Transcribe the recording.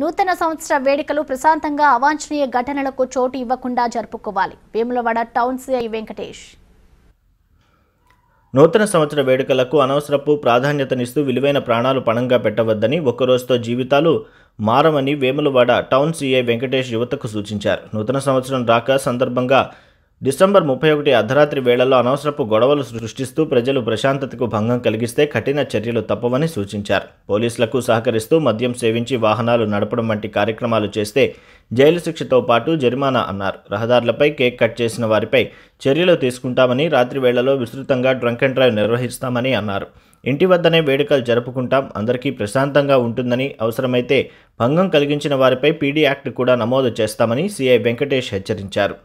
నూతన సంవత్సర వేడుకలు ప్రశాంతంగా అవాంఛనీయ ఘటనలకు చోటు ఇవ్వకుండా జరుపుకోవాలి వేములవాడ టౌన్ సిఐ వెంకటేష్ నూతన సంవత్సర వేడుకలకు అనవసరపు ప్రాధాన్యతనిస్తూ విలువైన ప్రాణాలు పణంగా పెట్టవద్దని ఒక్కరోజుతో జీవితాలు మారమని వేములవాడ టౌన్ సిఐ వెంకటేష్ యువతకు సూచించారు నూతన సంవత్సరం రాక సందర్భంగా డిసెంబర్ ముప్పై ఒకటి అర్ధరాత్రి వేళల్లో అనవసరపు గొడవలు సృష్టిస్తూ ప్రజలు ప్రశాంతతకు భంగం కలిగిస్తే కఠిన చర్యలు తప్పవని సూచించారు పోలీసులకు సహకరిస్తూ మద్యం సేవించి వాహనాలు నడపడం వంటి కార్యక్రమాలు చేస్తే జైలు శిక్షతో పాటు జరిమానా అన్నారు రహదారులపై కేక్ కట్ చేసిన వారిపై చర్యలు తీసుకుంటామని రాత్రి వేళల్లో విస్తృతంగా డ్రంక్ అండ్ డ్రైవ్ నిర్వహిస్తామని అన్నారు ఇంటి వద్దనే వేడుకలు జరుపుకుంటాం అందరికీ ప్రశాంతంగా ఉంటుందని అవసరమైతే భంగం కలిగించిన వారిపై పీడీ యాక్ట్ కూడా నమోదు చేస్తామని సీఐ వెంకటేష్ హెచ్చరించారు